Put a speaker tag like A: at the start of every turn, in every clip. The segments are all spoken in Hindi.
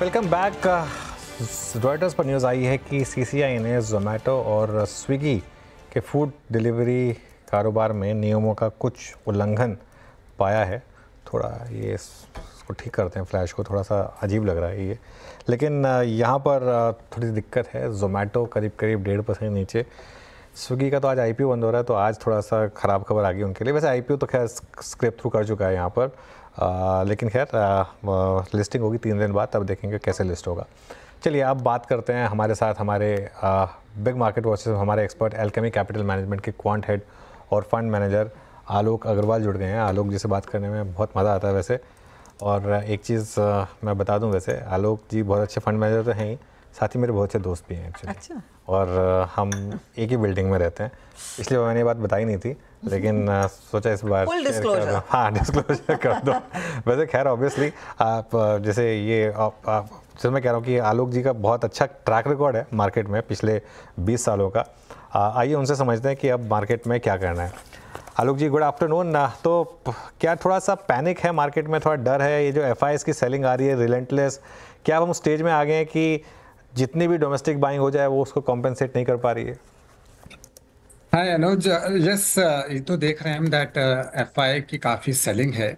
A: वेलकम बैक रॉयटर्स पर न्यूज़ आई है कि सीसीआई ने जोमेटो और स्विगी के फूड डिलीवरी कारोबार में नियमों का कुछ उल्लंघन पाया है थोड़ा ये इसको ठीक करते हैं फ्लैश को थोड़ा सा अजीब लग रहा है ये लेकिन यहाँ पर थोड़ी दिक्कत है जोमेटो करीब करीब डेढ़ परसेंट नीचे स्विगी का तो आज आई बंद हो रहा है तो आज थोड़ा सा ख़राब खबर आ गई उनके लिए वैसे आई तो खैर स्क्रिप थ्रू कर चुका है यहाँ पर लेकिन खैर लिस्टिंग होगी तीन दिन बाद तब देखेंगे कैसे लिस्ट होगा चलिए अब बात करते हैं हमारे साथ हमारे बिग मार्केट वॉचेस हमारे एक्सपर्ट एल्केमी कैपिटल मैनेजमेंट के क्वांट हेड और फंड मैनेजर आलोक अग्रवाल जुड़ गए हैं आलोक जी से बात करने में बहुत मज़ा आता है वैसे और एक चीज़ मैं बता दूं वैसे आलोक जी बहुत अच्छे फंड मैनेजर तो हैं ही साथ ही मेरे बहुत अच्छे दोस्त भी हैं एक्चुअली अच्छा और हम एक ही बिल्डिंग में रहते हैं इसलिए मैंने ये बात बताई नहीं थी लेकिन सोचा इस बार हाँ डिस्क्लोजर कर दो वैसे खैर ऑब्वियसली आप जैसे ये आप, आप जैसे मैं कह रहा हूँ कि आलोक जी का बहुत अच्छा ट्रैक रिकॉर्ड है मार्केट में पिछले 20 सालों का आइए उनसे समझते हैं कि अब मार्केट में क्या करना है आलोक जी गुड आफ्टरनून तो क्या थोड़ा सा पैनिक है मार्केट में थोड़ा डर है ये जो एफ की सेलिंग आ रही है रिलेंटलेस क्या हम स्टेज में आ गए हैं कि जितनी भी डोमेस्टिक बाइंग हो जाए वो उसको कॉम्पेंसेट नहीं कर पा रही है
B: हाँ अनुज यस uh, ये तो देख रहे हैं हम दैट एफआई uh, की काफ़ी सेलिंग है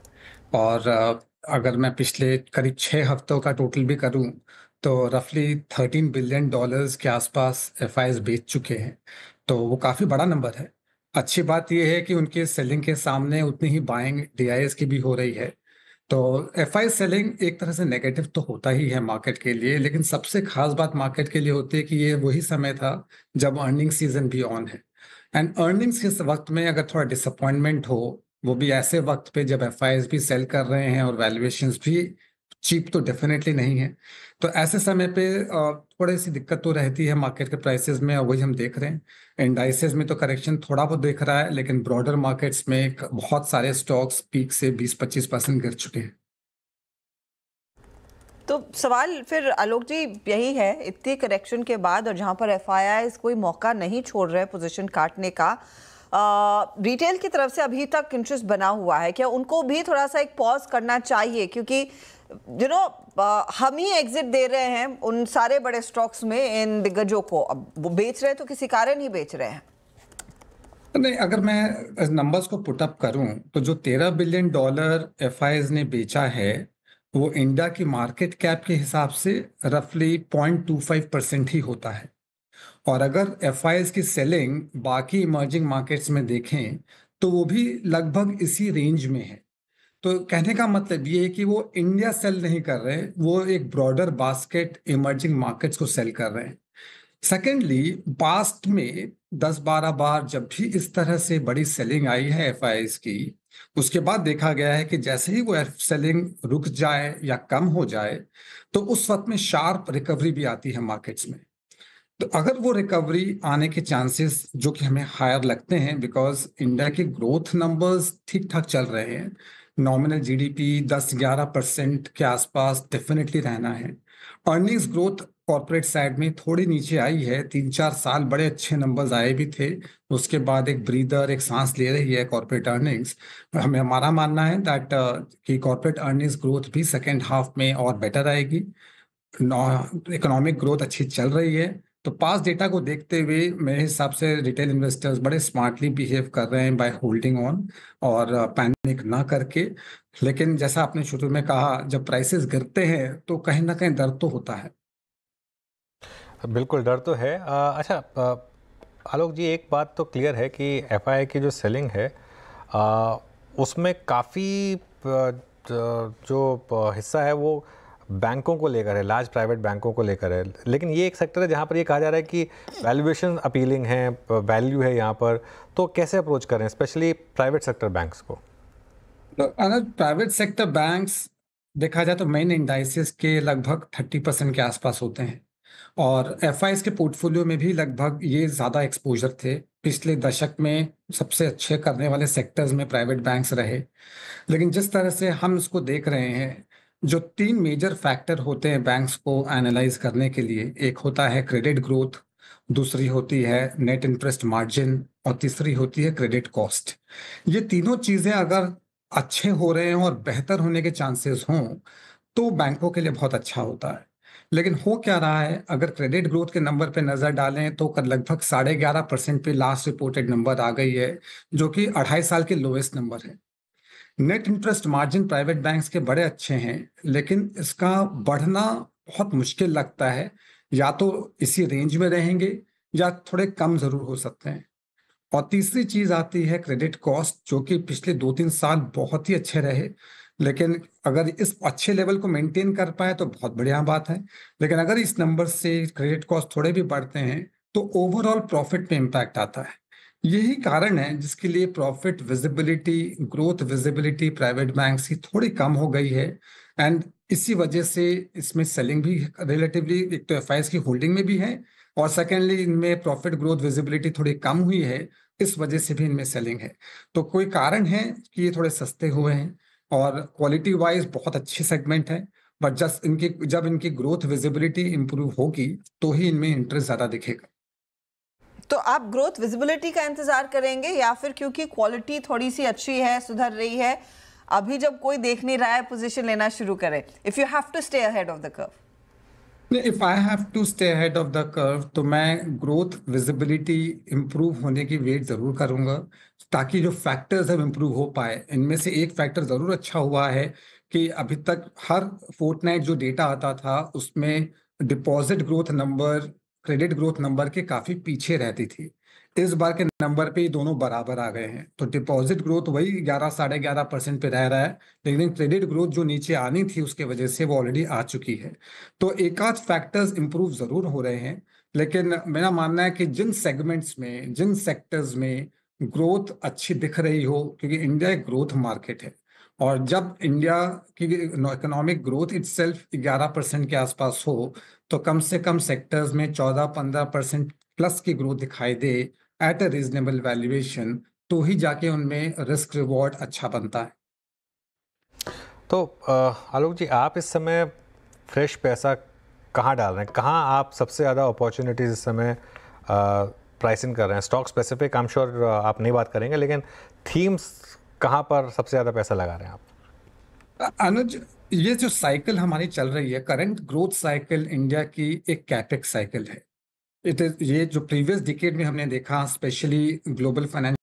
B: और uh, अगर मैं पिछले करीब छः हफ्तों का टोटल भी करूं तो रफली थर्टीन बिलियन डॉलर्स के आसपास एफ बेच चुके हैं तो वो काफ़ी बड़ा नंबर है अच्छी बात यह है कि उनके सेलिंग के सामने उतनी ही बाइंग डी की भी हो रही है तो एफ आई सेलिंग एक तरह से नेगेटिव तो होता ही है मार्केट के लिए लेकिन सबसे खास बात मार्केट के लिए होती है कि ये वही समय था जब अर्निंग सीजन भी ऑन है एंड अर्निंग्स के वक्त में अगर थोड़ा डिसअपॉइंटमेंट हो वो भी ऐसे वक्त पे जब एफ भी सेल कर रहे हैं और वैल्यूएशन भी चीप तो डेफिनेटली नहीं है तो ऐसे समय पे थोड़ी सी दिक्कत तो रहती है मार्केट के प्राइसेस में वही हम देख रहे हैं इंडाइसेस में तो करेक्शन थोड़ा बहुत देख रहा है लेकिन ब्रॉडर मार्केट्स में बहुत सारे स्टॉक्स पीक से 20-25 परसेंट गिर चुके हैं तो सवाल फिर आलोक जी यही है इतनी करेक्शन के बाद और जहाँ पर एफ कोई मौका नहीं छोड़ रहे पोजिशन काटने का रिटेल की तरफ से अभी तक इंटरेस्ट बना हुआ है क्या उनको भी थोड़ा सा एक पॉज करना चाहिए क्योंकि यू नो हम ही एग्जिट दे रहे हैं उन सारे बड़े स्टॉक्स में इन दिग्गजों को अब वो बेच रहे तो किसी कारण ही बेच रहे हैं नहीं अगर मैं नंबर्स को पुटअप करूं तो जो तेरह बिलियन डॉलर एफ ने बेचा है वो इंडिया की मार्केट कैप के हिसाब से रफली पॉइंट टू फाइव परसेंट ही होता है और अगर एफ की सेलिंग बाकी इमर्जिंग मार्केट्स में देखें तो वो भी लगभग इसी रेंज में है तो कहने का मतलब ये है कि वो इंडिया सेल नहीं कर रहे वो एक ब्रॉडर बास्केट इमर्जिंग मार्केट्स को सेल कर रहे हैं सेकेंडली पास्ट में 10-12 बार जब भी इस तरह से बड़ी सेलिंग आई है एफ की उसके बाद देखा गया है कि जैसे ही वो सेलिंग रुक जाए या कम हो जाए तो उस वक्त में शार्प रिकवरी भी आती है मार्केट्स में तो अगर वो रिकवरी आने के चांसेस जो कि हमें हायर लगते हैं बिकॉज इंडिया के ग्रोथ नंबर्स ठीक ठाक चल रहे हैं नॉमिनल जीडीपी 10-11 परसेंट के आसपास डेफिनेटली रहना है अर्निंग्स ग्रोथ कॉरपोरेट साइड में थोड़ी नीचे आई है तीन चार साल बड़े अच्छे नंबर्स आए भी थे उसके बाद एक ब्रीदर एक सांस ले रही है कॉरपोरेट अर्निंग्स हमें हमारा मानना है दैट uh, कि कॉरपोरेट अर्निंग्स ग्रोथ भी सेकेंड हाफ में और बेटर आएगी इकोनॉमिक ग्रोथ अच्छी चल रही है तो पास डेटा को देखते हुए मेरे हिसाब से रिटेल इन्वेस्टर्स बड़े स्मार्टली बिहेव कर रहे हैं बाय होल्डिंग ऑन और पैनिक uh, ना करके लेकिन जैसा आपने शुरू में कहा जब प्राइसेस गिरते हैं तो कहीं ना कहीं डर तो होता है
A: बिल्कुल डर तो है आ, अच्छा आलोक जी एक बात तो क्लियर है कि एफ की जो सेलिंग है आ, उसमें काफ़ी जो हिस्सा है वो बैंकों को लेकर है लार्ज प्राइवेट बैंकों को लेकर है लेकिन ये एक सेक्टर है जहाँ पर ये कहा जा रहा है कि वैल्यूएशन अपीलिंग है वैल्यू है यहाँ पर तो कैसे अप्रोच करें स्पेशली प्राइवेट सेक्टर बैंक्स को
B: प्राइवेट सेक्टर बैंक्स देखा जाए तो मेन इंडाइसिस के लगभग थर्टी परसेंट के आसपास होते हैं और एफ के पोर्टफोलियो में भी लगभग ये ज़्यादा एक्सपोजर थे पिछले दशक में सबसे अच्छे करने वाले सेक्टर्स में प्राइवेट बैंक्स रहे लेकिन जिस तरह से हम इसको देख रहे हैं जो तीन मेजर फैक्टर होते हैं बैंक्स को एनालाइज करने के लिए एक होता है क्रेडिट ग्रोथ दूसरी होती है नेट इंटरेस्ट मार्जिन और तीसरी होती है क्रेडिट कॉस्ट ये तीनों चीज़ें अगर अच्छे हो रहे हैं और बेहतर होने के चांसेस हों तो बैंकों के लिए बहुत अच्छा होता है लेकिन हो क्या रहा है अगर क्रेडिट ग्रोथ के नंबर पे नज़र डालें तो लगभग साढ़े ग्यारह परसेंट पे लास्ट रिपोर्टेड नंबर आ गई है जो कि अढ़ाई साल के लोएस्ट नंबर है net interest margin private banks के बड़े अच्छे हैं लेकिन इसका बढ़ना बहुत मुश्किल लगता है या तो इसी रेंज में रहेंगे या थोड़े कम जरूर हो सकते हैं और तीसरी चीज आती है क्रेडिट कॉस्ट जो कि पिछले दो तीन साल बहुत ही अच्छे रहे लेकिन अगर इस अच्छे लेवल को मेंटेन कर पाए तो बहुत बढ़िया बात है लेकिन अगर इस नंबर से क्रेडिट कॉस्ट थोड़े भी बढ़ते हैं तो ओवरऑल प्रॉफिट पे इम्पैक्ट आता है यही कारण है जिसके लिए profit visibility growth visibility private bank की थोड़ी कम हो गई है एंड इसी वजह से इसमें सेलिंग भी रिलेटिवली एक तो एफ की होल्डिंग में भी है और सेकेंडली इनमें प्रॉफिट ग्रोथ विजिबिलिटी थोड़ी कम हुई है इस वजह से भी इनमें सेलिंग है तो कोई कारण है कि ये थोड़े सस्ते हुए हैं और क्वालिटी वाइज बहुत अच्छे सेगमेंट है बट जस्ट इनकी जब इनकी ग्रोथ विजिबिलिटी इंप्रूव होगी तो ही इनमें इंटरेस्ट ज्यादा दिखेगा तो आप ग्रोथ विजिबिलिटी का इंतज़ार करेंगे या फिर क्योंकि क्वालिटी थोड़ी सी अच्छी है सुधर रही है अभी जब कोई देख नहीं रहा है पोजीशन लेना शुरू करें if you have to stay ahead of the curve if I have to stay head of the curve तो मैं ग्रोथ विजिबिलिटी इम्प्रूव होने की वेट जरूर करूंगा ताकि जो फैक्टर्स हम इम्प्रूव हो पाए इनमें से एक फैक्टर जरूर अच्छा हुआ है कि अभी तक हर फोर्टनाइट जो डेटा आता था उसमें deposit growth number credit growth number के काफी पीछे रहती थी इस बार के नंबर पे दोनों बराबर आ गए हैं तो डिपॉजिट ग्रोथ वही ग्यारह साढ़े ग्यारह परसेंट पे रह रहा है लेकिन क्रेडिट ग्रोथ जो नीचे आनी थी उसके वजह से वो ऑलरेडी आ चुकी है तो एक आध फैक्टर्स इंप्रूव जरूर हो रहे हैं लेकिन मेरा मानना है कि जिन सेगमेंट्स में जिन सेक्टर्स में ग्रोथ अच्छी दिख रही हो क्योंकि इंडिया एक ग्रोथ मार्केट है और जब इंडिया की इकोनॉमिक ग्रोथ इट सेल्फ ग्यारह परसेंट के आसपास हो तो कम से कम सेक्टर्स में 14-15 परसेंट प्लस की ग्रोथ दिखाई दे एट अ रीजनेबल वैल्यूएशन तो ही जाके उनमें रिस्क रिवॉर्ड अच्छा बनता है तो
A: आलोक जी आप इस समय फ्रेश पैसा कहाँ डाल रहे हैं कहाँ आप सबसे ज़्यादा अपॉर्चुनिटीज़ इस समय प्राइसिंग कर रहे हैं stock specific I am sure आप नहीं बात करेंगे लेकिन थीम्स कहाँ पर सबसे ज़्यादा पैसा लगा रहे हैं
B: आप अनुज ये जो साइकिल हमारी चल रही है करंट ग्रोथ साइकिल इंडिया की एक कैटेक साइकिल है इट इज ये जो प्रीवियस डिकेड में हमने देखा स्पेशली ग्लोबल फाइनेंस